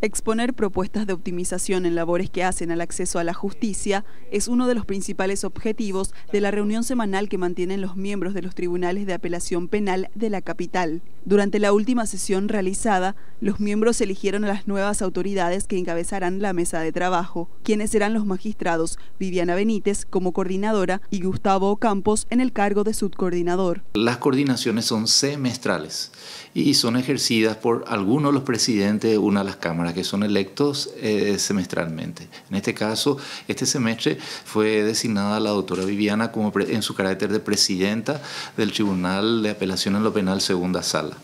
Exponer propuestas de optimización en labores que hacen al acceso a la justicia es uno de los principales objetivos de la reunión semanal que mantienen los miembros de los tribunales de apelación penal de la capital. Durante la última sesión realizada, los miembros eligieron a las nuevas autoridades que encabezarán la mesa de trabajo, quienes serán los magistrados Viviana Benítez como coordinadora y Gustavo Campos en el cargo de subcoordinador. Las coordinaciones son semestrales y son ejercidas por algunos de los presidentes de una de las cámaras que son electos eh, semestralmente. En este caso, este semestre fue designada la doctora Viviana como en su carácter de presidenta del Tribunal de Apelación en lo Penal Segunda Sala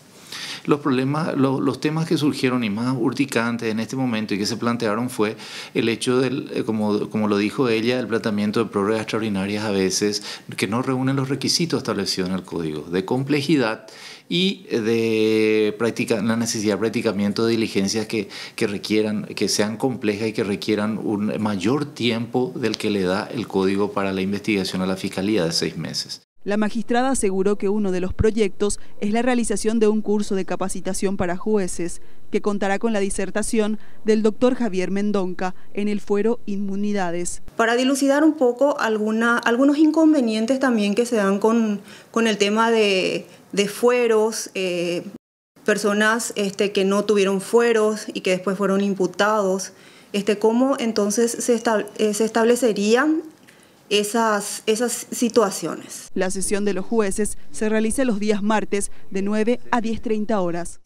los problemas, los temas que surgieron y más urticantes en este momento y que se plantearon fue el hecho del, eh, como, lo dijo ella, el planteamiento de prórrogas extraordinarias a veces que no reúnen los requisitos establecidos en el código, de complejidad y eh, de la necesidad de practicamiento de diligencias que, requieran, que sean complejas y que requieran un mayor tiempo del que le da el código para la investigación a la fiscalía de seis meses. La magistrada aseguró que uno de los proyectos es la realización de un curso de capacitación para jueces, que contará con la disertación del doctor Javier Mendonca en el fuero Inmunidades. Para dilucidar un poco algunos inconvenientes también que se dan con, con el tema de, fueros, eh, personas este, que no tuvieron fueros y que después fueron imputados, este, cómo entonces se, eh, se establecerían esas, esas situaciones. La sesión de los jueces se realiza los días martes de 9 a 10.30 horas.